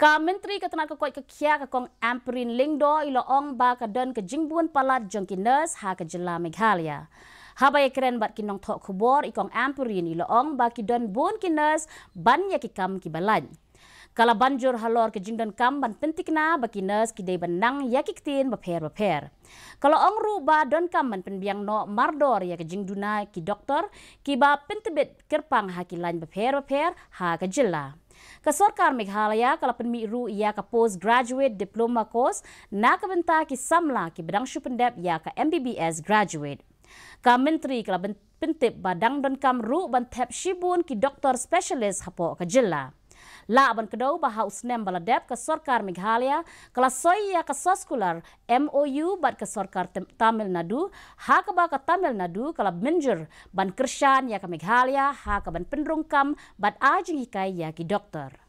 ka menteri ketenat ke kuat ke kia ke kong amperin lingdo ilo ong ba ke den ke jingbun palat jongkinas ha ke jela meghalia. Habaya keren bat kinong tok kubor ikong amperin ilo ong ba ki don bun kinas ban ya kikam kibalan. Kala banjur halor ke jingdon kam ban pentikna ba kinas kidai benang ya kiktin baper baper. Kala ong ru ba don kam ban penbiang no mardor ya ke jingduna ki doktor ki ba pentibit kerpang hakilan baper baper ha ke jela ka sarkar meghalaya kala penmi ru ya ka post graduate diploma course na ka benta ki samla ki bidang shupendep ya ka mbbs graduate ka menteri kala bentip badang don kam ru bantep shibun ki doktor specialist hapo ka jilla. Laban kedau bahawa usnem baladep ke sorkar Meghalaya, kelasoi ya ke soskular MOU bat ke sorkar Tamil Nadu, ha ke ke Tamil Nadu kalab menjer ban kersyan ya ke Meghalaya, ha ke ban penrungkam bat ajing hikai ya ke doktor.